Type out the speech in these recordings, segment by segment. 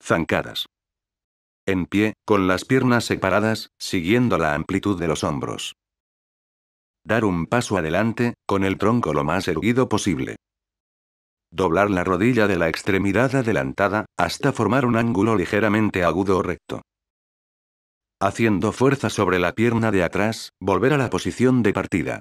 Zancadas. En pie, con las piernas separadas, siguiendo la amplitud de los hombros. Dar un paso adelante, con el tronco lo más erguido posible. Doblar la rodilla de la extremidad adelantada, hasta formar un ángulo ligeramente agudo o recto. Haciendo fuerza sobre la pierna de atrás, volver a la posición de partida.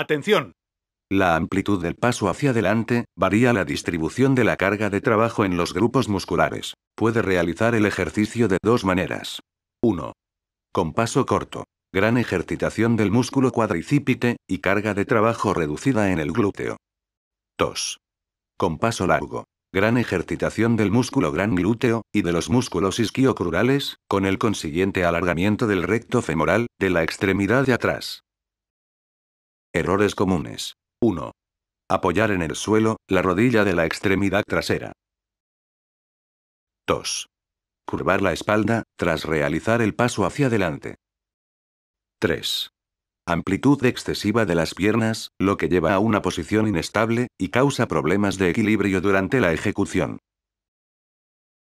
Atención. La amplitud del paso hacia adelante varía la distribución de la carga de trabajo en los grupos musculares. Puede realizar el ejercicio de dos maneras. 1. Con paso corto. Gran ejercitación del músculo cuadricípite y carga de trabajo reducida en el glúteo. 2. Con paso largo. Gran ejercitación del músculo gran glúteo y de los músculos isquiocrurales, con el consiguiente alargamiento del recto femoral, de la extremidad de atrás. Errores comunes. 1. Apoyar en el suelo, la rodilla de la extremidad trasera. 2. Curvar la espalda, tras realizar el paso hacia adelante. 3. Amplitud excesiva de las piernas, lo que lleva a una posición inestable, y causa problemas de equilibrio durante la ejecución.